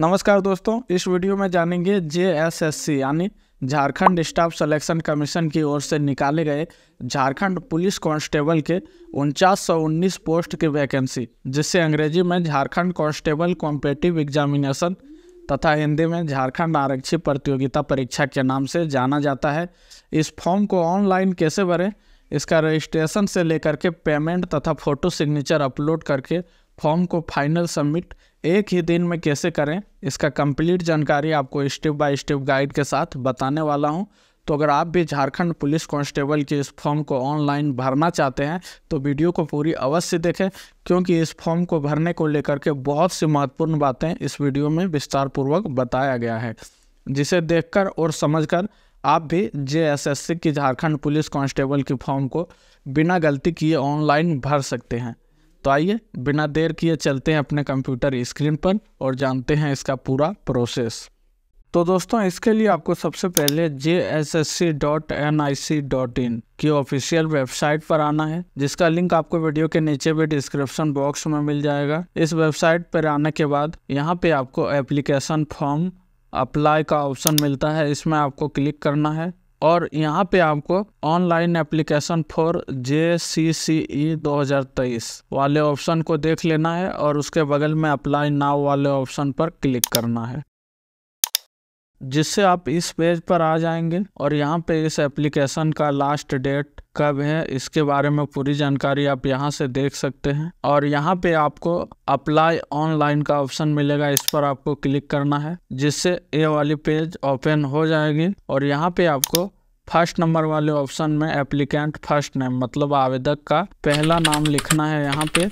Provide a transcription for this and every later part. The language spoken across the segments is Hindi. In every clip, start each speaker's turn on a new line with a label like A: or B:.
A: नमस्कार दोस्तों इस वीडियो में जानेंगे जे एस एस सी यानी झारखंड स्टाफ सिलेक्शन कमीशन की ओर से निकाले गए झारखंड पुलिस कांस्टेबल के उनचास सौ उन्नीस पोस्ट की वैकेंसी जिसे अंग्रेजी में झारखंड कांस्टेबल कॉम्पिटिव एग्जामिनेशन तथा हिंदी में झारखंड आरक्षी प्रतियोगिता परीक्षा के नाम से जाना जाता है इस फॉर्म को ऑनलाइन कैसे भरें इसका रजिस्ट्रेशन से लेकर के पेमेंट तथा फोटो सिग्नेचर अपलोड करके फॉर्म को फाइनल सबमिट एक ही दिन में कैसे करें इसका कंप्लीट जानकारी आपको स्टेप बाय स्टेप गाइड के साथ बताने वाला हूं तो अगर आप भी झारखंड पुलिस कांस्टेबल के इस फॉर्म को ऑनलाइन भरना चाहते हैं तो वीडियो को पूरी अवश्य देखें क्योंकि इस फॉर्म को भरने को लेकर के बहुत सी महत्वपूर्ण बातें इस वीडियो में विस्तारपूर्वक बताया गया है जिसे देख और कर आप भी जे की झारखंड पुलिस कॉन्स्टेबल की फॉर्म को बिना गलती किए ऑनलाइन भर सकते हैं तो आइए बिना देर किए चलते हैं अपने कंप्यूटर स्क्रीन पर और जानते हैं इसका पूरा प्रोसेस तो दोस्तों इसके लिए आपको सबसे पहले J S S C dot N I C dot in की ऑफिशियल वेबसाइट पर आना है जिसका लिंक आपको वीडियो के नीचे भी डिस्क्रिप्शन बॉक्स में मिल जाएगा इस वेबसाइट पर आने के बाद यहाँ पे आपको एप्लीकेशन फॉर्म अप्लाई का ऑप्शन मिलता है इसमें आपको क्लिक करना है और यहाँ पे आपको online application for J C C E दो हजार तेईस वाले ऑप्शन को देख लेना है और उसके बगल में अप्लाई नाव वाले ऑप्शन पर क्लिक करना है जिससे आप इस पेज पर आ जाएंगे और यहाँ पे इस एप्लीकेशन का लास्ट डेट कब है इसके बारे में पूरी जानकारी आप यहाँ से देख सकते हैं और यहाँ पे आपको अप्लाई ऑनलाइन का ऑप्शन मिलेगा इस पर आपको क्लिक करना है जिससे ये वाली पेज ओपन हो जाएगी और यहाँ पे आपको फर्स्ट नंबर वाले ऑप्शन में एप्लीकेंट फर्स्ट नेम मतलब आवेदक का पहला नाम लिखना है यहाँ पे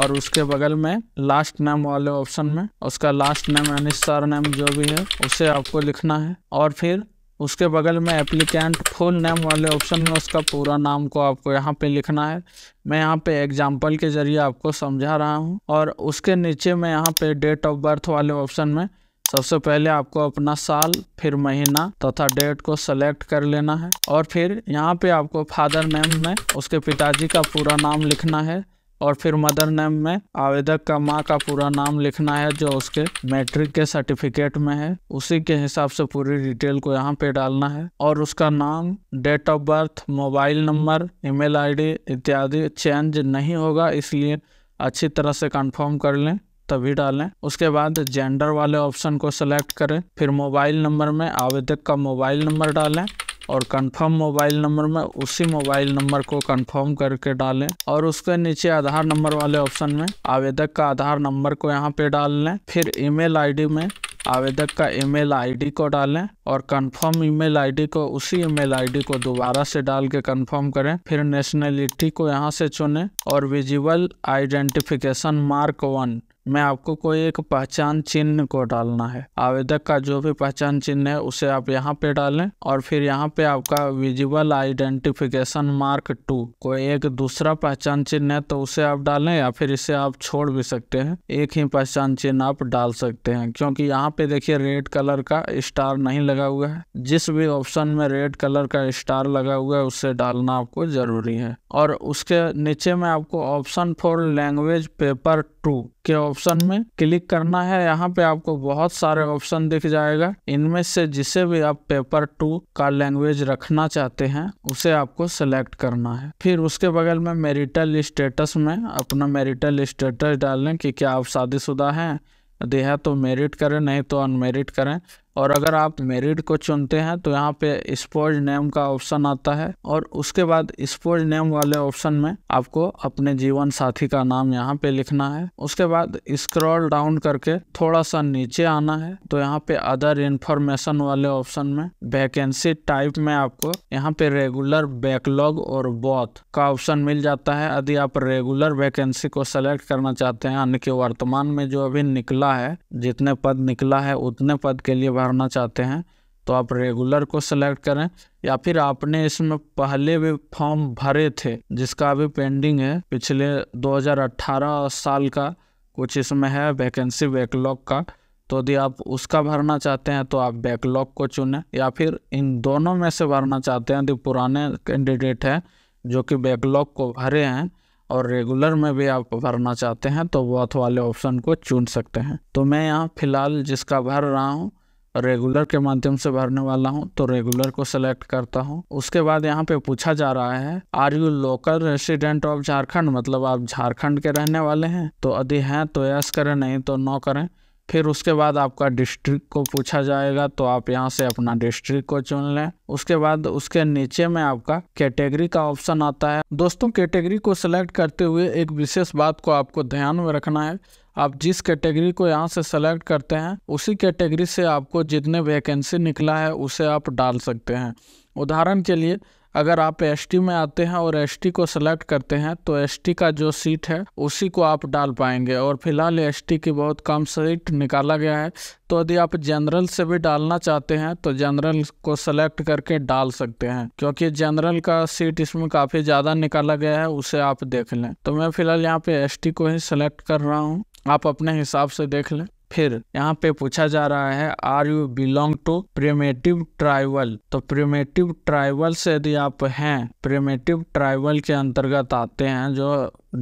A: और उसके बगल में लास्ट नेम वाले ऑप्शन में उसका लास्ट नेम यानी सर नेम जो भी है उसे आपको लिखना है और फिर उसके बगल में एप्लीकेंट फुल नेम वाले ऑप्शन में उसका पूरा नाम को आपको यहाँ पे लिखना है मैं यहाँ पे एग्जाम्पल के ज़रिए आपको समझा रहा हूँ और उसके नीचे में यहाँ पे डेट ऑफ बर्थ वाले ऑप्शन में सबसे पहले आपको अपना साल फिर महीना तथा डेट को सेलेक्ट कर लेना है और फिर यहाँ पे आपको फादर नेम में उसके पिताजी का पूरा नाम लिखना है और फिर मदर नेम में आवेदक का माँ का पूरा नाम लिखना है जो उसके मैट्रिक के सर्टिफिकेट में है उसी के हिसाब से पूरी डिटेल को यहाँ पे डालना है और उसका नाम date of birth mobile number email ID इत्यादि चेंज नहीं होगा इसलिए अच्छी तरह से कंफर्म कर लें तभी डालें उसके बाद जेंडर वाले ऑप्शन को सिलेक्ट करें फिर मोबाइल नंबर में आवेदक का मोबाइल नंबर डालें और कंफर्म मोबाइल नंबर में उसी मोबाइल नंबर को कंफर्म करके डालें और उसके नीचे आधार नंबर वाले ऑप्शन में आवेदक का आधार नंबर को यहाँ पे डाल लें फिर ईमेल आईडी में आवेदक का ईमेल आईडी को डालें और कंफर्म ईमेल आईडी को उसी ईमेल आईडी को दोबारा से डाल के कन्फर्म करें फिर नेशनलिटी को यहाँ से चुनें और विजुअल आइडेंटिफिकेशन मार्क वन में आपको कोई एक पहचान चिन्ह को डालना है आवेदक का जो भी पहचान चिन्ह है उसे आप यहाँ पे डालें और फिर यहाँ पे आपका विजिबल आइडेंटिफिकेशन मार्क टू कोई एक दूसरा पहचान चिन्ह है तो उसे आप डालें या फिर इसे आप छोड़ भी सकते हैं एक ही पहचान चिन्ह आप डाल सकते हैं क्योंकि यहाँ पे देखिए रेड कलर का स्टार नहीं लगा हुआ है जिस भी ऑप्शन में रेड कलर का स्टार लगा हुआ है उसे डालना आपको जरूरी है और उसके नीचे में आपको option for language paper two के ऑप्शन में क्लिक करना है यहाँ पे आपको बहुत सारे ऑप्शन दिख जाएगा इनमें से जिसे भी आप पेपर टू का लैंग्वेज रखना चाहते हैं उसे आपको सिलेक्ट करना है फिर उसके बगल में मेरिटल स्टेटस में अपना मेरिटल स्टेटस डाल लें कि क्या आप शादीशुदा हैं दे है तो मेरिट करें नहीं तो अनमेरिट करें और अगर आप मेरिट को चुनते हैं तो यहाँ पे स्पोर्ट नेम का ऑप्शन आता है और उसके बाद स्पोर्ट नेम वाले ऑप्शन में आपको अपने जीवन साथी का नाम यहाँ पे लिखना है उसके बाद स्क्रॉल डाउन करके थोड़ा सा नीचे आना है तो यहाँ पे अदर इंफॉर्मेशन वाले ऑप्शन में वैकेंसी टाइप में आपको यहाँ पे रेगुलर बैकलॉग और बॉथ का ऑप्शन मिल जाता है यदि आप रेगुलर वैकेंसी को सेलेक्ट करना चाहते हैं यानी कि वर्तमान में जो अभी निकला है जितने पद निकला है उतने पद के लिए करना चाहते हैं तो आप रेगुलर को सिलेक्ट करें या फिर आपने इसमें पहले भी फॉर्म भरे थे जिसका अभी पेंडिंग है पिछले 2018 साल का कुछ इसमें है वैकेंसी बैकलॉग का तो यदि आप उसका भरना चाहते हैं तो आप बैकलॉग को चुनें या फिर इन दोनों में से भरना चाहते हैं यदि तो पुराने कैंडिडेट हैं जो कि बैकलॉग को भरे हैं और रेगुलर में भी आप भरना चाहते हैं तो वॉथ वाले ऑप्शन को चुन सकते हैं तो मैं यहाँ फ़िलहाल जिसका भर रहा हूँ रेगुलर के माध्यम से भरने वाला हूँ तो रेगुलर को सिलेक्ट करता हूँ उसके बाद यहाँ पे पूछा जा रहा है are you local resident of Jharkhand मतलब आप झारखंड के रहने वाले हैं तो यदि हैं तो यस करें नहीं तो नो करें फिर उसके बाद आपका डिस्ट्रिक्ट को पूछा जाएगा तो आप यहाँ से अपना डिस्ट्रिक्ट को चुन लें उसके बाद उसके नीचे में आपका कैटेगरी का ऑप्शन आता है दोस्तों कैटेगरी को सिलेक्ट करते हुए एक विशेष बात को आपको ध्यान में रखना है आप जिस कैटेगरी को यहाँ से सेलेक्ट करते हैं उसी कैटेगरी से आपको जितने वैकेंसी निकला है उसे आप डाल सकते हैं उदाहरण के लिए अगर आप एस में आते हैं और एस को सेलेक्ट करते हैं तो एस का जो सीट है उसी को आप डाल पाएंगे और फिलहाल एस की बहुत कम सीट निकाला गया है तो यदि आप जनरल से भी डालना चाहते हैं तो जनरल को सेलेक्ट करके डाल सकते हैं क्योंकि जनरल का सीट इसमें काफ़ी ज़्यादा निकाला गया है उसे आप देख लें तो मैं फिलहाल यहाँ पे एस को ही सेलेक्ट कर रहा हूँ आप अपने हिसाब से देख लें फिर यहाँ पे पूछा जा रहा है are you belong to primitive tribal तो प्रेमेटिव ट्राइबल से यदि आप हैं प्रेमेटिव ट्राइबल के अंतर्गत आते हैं जो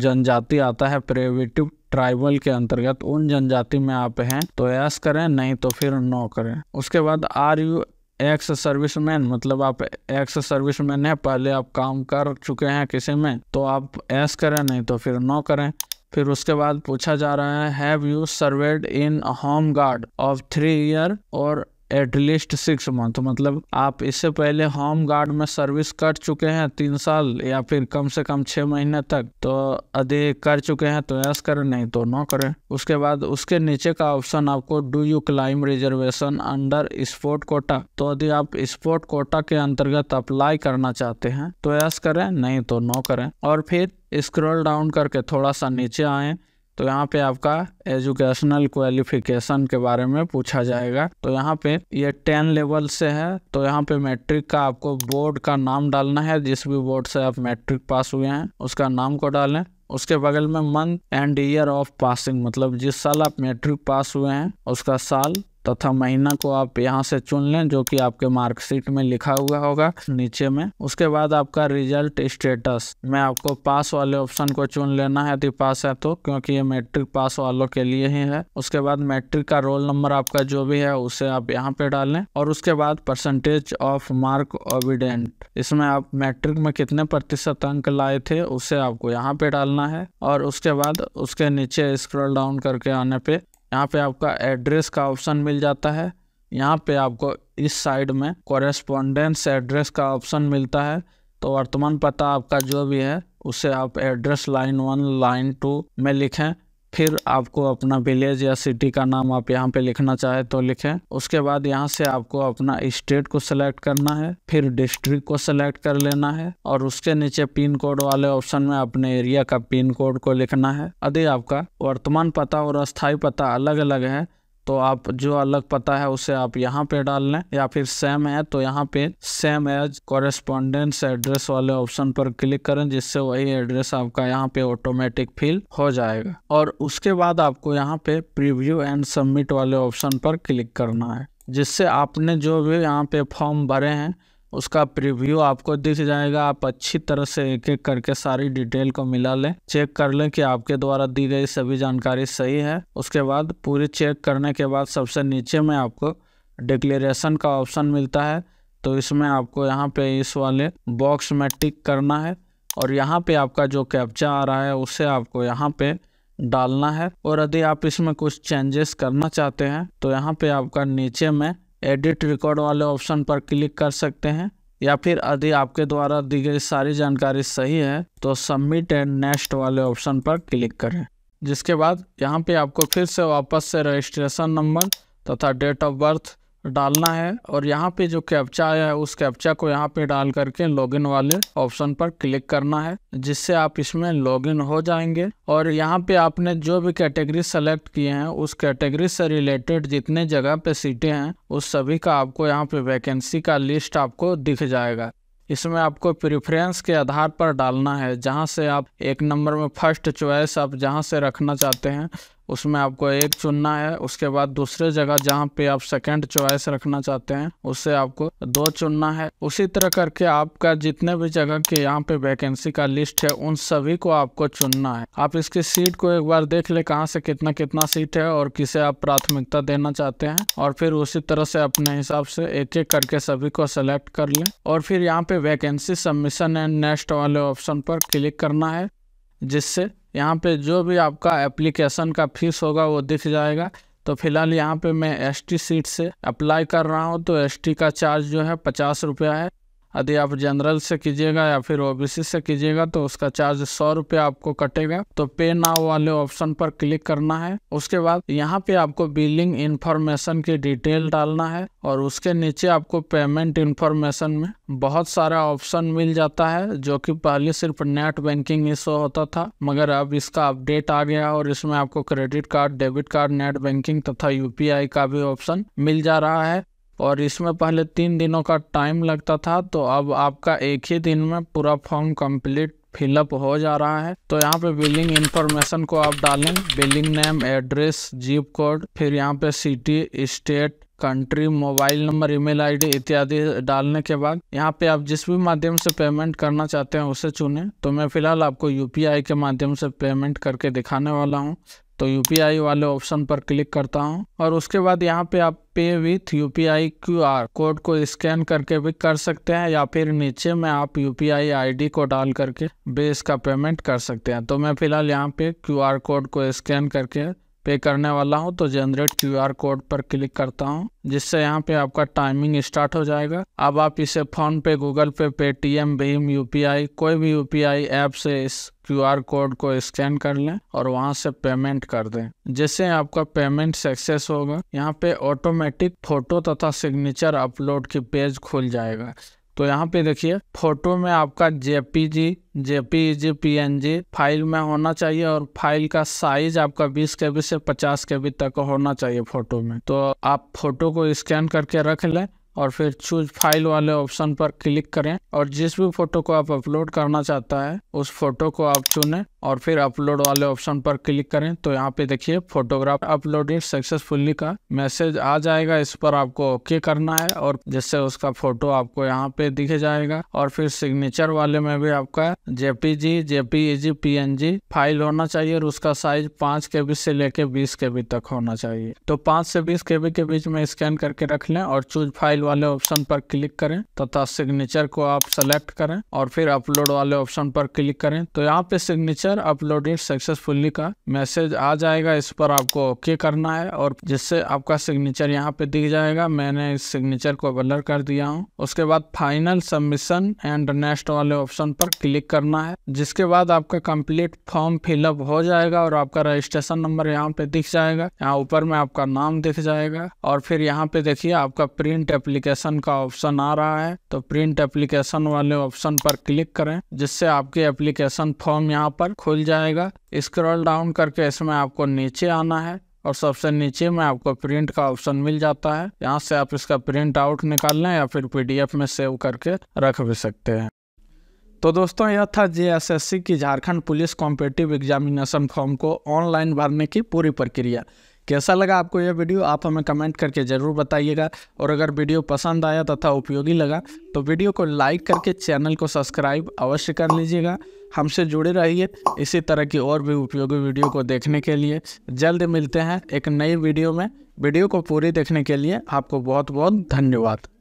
A: जनजाति आता है प्रेमेटिव ट्राइबल के अंतर्गत उन जनजाति में आप हैं तो यस करें नहीं तो फिर नो करें उसके बाद are you ex service man मतलब आप एक्स सर्विस मैन है पहले आप काम कर चुके हैं किसी में तो आप एस करें नहीं तो फिर नो करें फिर उसके बाद पूछा जा रहा है have you served in home guard of three year और एटलीस्ट सिक्स मंथ मतलब आप इससे पहले होम गार्ड में सर्विस कर चुके हैं तीन साल या फिर कम से कम छः महीने तक तो यदि कर चुके हैं तो यस करें नहीं तो नो करें उसके बाद उसके नीचे का ऑप्शन आपको do you claim reservation under sport quota तो यदि आप स्पोर्ट कोटा के अंतर्गत अप्लाई करना चाहते हैं तो यस करें नहीं तो नो करें और फिर स्क्रॉल डाउन करके थोड़ा सा नीचे आए तो यहाँ पे आपका एजुकेशनल क्वालिफिकेशन के बारे में पूछा जाएगा तो यहाँ पे ये टेन लेवल से है तो यहाँ पे मैट्रिक का आपको बोर्ड का नाम डालना है जिस भी बोर्ड से आप मैट्रिक पास हुए हैं उसका नाम को डालें उसके बगल में month and year of passing मतलब जिस साल आप मैट्रिक पास हुए हैं उसका साल तथा महीना को आप यहाँ से चुन लें जो कि आपके मार्कशीट में लिखा हुआ होगा नीचे में उसके बाद आपका रिजल्ट स्टेटस में आपको पास वाले ऑप्शन को चुन लेना है यदि पास है तो क्योंकि ये मैट्रिक पास वालों के लिए ही है उसके बाद मैट्रिक का रोल नंबर आपका जो भी है उसे आप यहाँ पे डालें और उसके बाद परसेंटेज ऑफ मार्क ओविडेंट इसमें आप मैट्रिक में कितने प्रतिशत अंक लाए थे उसे आपको यहाँ पे डालना है और उसके बाद उसके नीचे स्क्रॉल डाउन करके आने पे यहाँ पे आपका एड्रेस का ऑप्शन मिल जाता है यहाँ पे आपको इस साइड में कॉरेस्पॉन्डेंस एड्रेस का ऑप्शन मिलता है तो वर्तमान पता आपका जो भी है उसे आप address line one line two में लिखें फिर आपको अपना विलेज या सिटी का नाम आप यहाँ पे लिखना चाहे तो लिखें उसके बाद यहाँ से आपको अपना स्टेट को सिलेक्ट करना है फिर डिस्ट्रिक्ट को सिलेक्ट कर लेना है और उसके नीचे पिन कोड वाले ऑप्शन में अपने एरिया का पिन कोड को लिखना है यदि आपका वर्तमान पता और अस्थायी पता अलग अलग है तो आप जो अलग पता है उसे आप यहाँ पे डाल लें या फिर सेम है तो यहाँ पे सेम एज कॉरेस्पॉन्डेंस एड्रेस वाले ऑप्शन पर क्लिक करें जिससे वही एड्रेस आपका यहाँ पे ऑटोमेटिक फिल हो जाएगा और उसके बाद आपको यहाँ पे प्रीव्यू एंड सबमिट वाले ऑप्शन पर क्लिक करना है जिससे आपने जो भी यहाँ पे फॉर्म भरे हैं उसका प्रीव्यू आपको दिख जाएगा आप अच्छी तरह से एक एक करके सारी डिटेल को मिला लें चेक कर लें कि आपके द्वारा दी गई सभी जानकारी सही है उसके बाद पूरी चेक करने के बाद सबसे नीचे में आपको डिक्लेरेशन का ऑप्शन मिलता है तो इसमें आपको यहाँ पे इस वाले बॉक्स में टिक करना है और यहाँ पे आपका जो कैप्चा आ रहा है उसे आपको यहाँ पे डालना है और यदि आप इसमें कुछ चेंजेस करना चाहते हैं तो यहाँ पे आपका नीचे में एडिट रिकॉर्ड वाले ऑप्शन पर क्लिक कर सकते हैं या फिर यदि आपके द्वारा दी गई सारी जानकारी सही है तो सबमिट एंड नेक्स्ट वाले ऑप्शन पर क्लिक करें जिसके बाद यहाँ पे आपको फिर से वापस से रजिस्ट्रेशन नंबर तथा डेट ऑफ बर्थ डालना है और यहाँ पे जो कैप्चा आया है उस कैप्चा को यहाँ पे डाल करके लॉगिन वाले ऑप्शन पर क्लिक करना है जिससे आप इसमें लॉगिन हो जाएंगे और यहाँ पे आपने जो भी कैटेगरी सेलेक्ट किए हैं उस कैटेगरी से रिलेटेड जितने जगह पे सीटें हैं उस सभी का आपको यहाँ पे वैकेंसी का लिस्ट आपको दिख जाएगा इसमें आपको प्रिफ्रेंस के आधार पर डालना है जहाँ से आप एक नंबर में फर्स्ट चॉइस आप जहाँ से रखना चाहते हैं उसमें आपको एक चुनना है उसके बाद दूसरे जगह जहाँ पे आप सेकंड चॉइस रखना चाहते हैं उससे आपको दो चुनना है उसी तरह करके आपका जितने भी जगह के यहाँ पे वैकेंसी का लिस्ट है उन सभी को आपको चुनना है आप इसकी सीट को एक बार देख ले कहाँ से कितना कितना सीट है और किसे आप प्राथमिकता देना चाहते हैं और फिर उसी तरह से अपने हिसाब से एक एक करके सभी को सेलेक्ट कर ले और फिर यहाँ पे वैकेंसी सबमिशन एंड नेक्स्ट वाले ऑप्शन पर क्लिक करना है जिससे यहाँ पे जो भी आपका एप्लीकेशन का फीस होगा वो दिख जाएगा तो फिलहाल यहाँ पे मैं एसटी सीट से अप्लाई कर रहा हूँ तो एसटी का चार्ज जो है पचास रुपया है यदि आप जनरल से कीजिएगा या फिर ओबीसी से कीजिएगा तो उसका चार्ज सौ रुपया आपको कटेगा तो पे नाव वाले ऑप्शन पर क्लिक करना है उसके बाद यहाँ पे आपको बिलिंग इन्फॉर्मेशन की डिटेल डालना है और उसके नीचे आपको पेमेंट इन्फॉर्मेशन में बहुत सारा ऑप्शन मिल जाता है जो कि पहले सिर्फ नेट बैंकिंग ही शो होता था मगर अब इसका अपडेट आ गया और इसमें आपको credit card debit card net banking तथा यूपीआई का भी ऑप्शन मिल जा रहा है और इसमें पहले तीन दिनों का टाइम लगता था तो अब आपका एक ही दिन में पूरा फॉर्म कंप्लीट फिलअप हो जा रहा है तो यहाँ पे बिलिंग इन्फॉर्मेशन को आप डालें billing name address zip code फिर यहाँ पे city state country mobile number email ID इत्यादि डालने के बाद यहाँ पे आप जिस भी माध्यम से पेमेंट करना चाहते हैं उसे चुने तो मैं फिलहाल आपको यूपीआई के माध्यम से पेमेंट करके दिखाने वाला हूँ तो यू वाले ऑप्शन पर क्लिक करता हूँ और उसके बाद यहाँ पे आप pay with U P I Q R code को स्कैन करके भी कर सकते हैं या फिर नीचे में आप U P I I D को डाल करके बेस का पेमेंट कर सकते हैं तो मैं फिलहाल यहाँ पे क्यू आर कोड को स्कैन करके पे करने वाला हूँ तो जनरेट क्यूआर कोड पर क्लिक करता हूँ जिससे यहाँ पे आपका टाइमिंग स्टार्ट हो जाएगा अब आप इसे फोन पे गूगल पे पेटीएम भीम यूपीआई कोई भी यूपीआई ऐप से इस क्यूआर कोड को स्कैन कर लें और वहां से पेमेंट कर दें जिससे आपका पेमेंट सक्सेस होगा यहाँ पे ऑटोमेटिक फोटो तथा सिग्नेचर अपलोड की पेज खुल जाएगा तो यहाँ पे देखिए फोटो में आपका जेपीजी जेपीजी पीएनजी फाइल में होना चाहिए और फाइल का साइज आपका 20 के से 50 के तक होना चाहिए फोटो में तो आप फोटो को स्कैन करके रख लें और फिर चूज फाइल वाले ऑप्शन पर क्लिक करें और जिस भी फोटो को आप अपलोड करना चाहता है उस फोटो को आप चुनें और फिर अपलोड वाले ऑप्शन पर क्लिक करें तो यहाँ पे देखिए फोटोग्राफ अपलोडेड सक्सेसफुली का मैसेज आ जाएगा इस पर आपको ओके करना है और जिससे उसका फोटो आपको यहाँ पे दिख जाएगा और फिर सिग्नेचर वाले में भी आपका जेपीजी जेपीईजी पीएनजी फाइल होना चाहिए और उसका साइज पांच के से लेके बीस के तक होना चाहिए तो पांच से बीस के के बीच में स्कैन करके रख लें और चूज फाइल वाले ऑप्शन पर क्लिक करें तथा सिग्नेचर को आप सेलेक्ट करें और फिर अपलोड वाले ऑप्शन पर क्लिक करें तो यहाँ पे सिग्नेचर अपलोडेड सक्सेसफुली का मैसेज आ जाएगा इस पर आपको ओके करना है और जिससे आपका सिग्नेचर यहाँ पे दिख जाएगा मैंने इस सिग्नेचर को ब्लर कर दिया हूँ उसके बाद फाइनल सबमिशन एंड नेक्स्ट वाले ऑप्शन पर क्लिक करना है जिसके बाद आपका कंप्लीट फॉर्म फिलअप हो जाएगा और आपका रजिस्ट्रेशन नंबर यहाँ पे दिख जाएगा यहाँ ऊपर में आपका नाम दिख जाएगा और फिर यहाँ पे देखिए आपका प्रिंट एप्लीकेशन एप्लीकेशन का ऑप्शन आ रहा है तो प्रिंट एप्लीकेशन वाले ऑप्शन पर क्लिक करें जिससे आपके एप्लीकेशन फॉर्म यहाँ पर खुल जाएगा स्क्रॉल डाउन करके इसमें आपको नीचे आना है और सबसे नीचे में आपको प्रिंट का ऑप्शन मिल जाता है यहाँ से आप इसका प्रिंट आउट निकाल लें या फिर पीडीएफ में सेव करके रख भी सकते हैं तो दोस्तों यह था जे की Jharkhand police competitive examination form को ऑनलाइन भरने की पूरी प्रक्रिया कैसा लगा आपको यह वीडियो आप हमें कमेंट करके ज़रूर बताइएगा और अगर वीडियो पसंद आया तथा उपयोगी लगा तो वीडियो को लाइक करके चैनल को सब्सक्राइब अवश्य कर लीजिएगा हमसे जुड़े रहिए इसी तरह की और भी उपयोगी वीडियो को देखने के लिए जल्द मिलते हैं एक नई वीडियो में वीडियो को पूरी देखने के लिए आपको बहुत बहुत धन्यवाद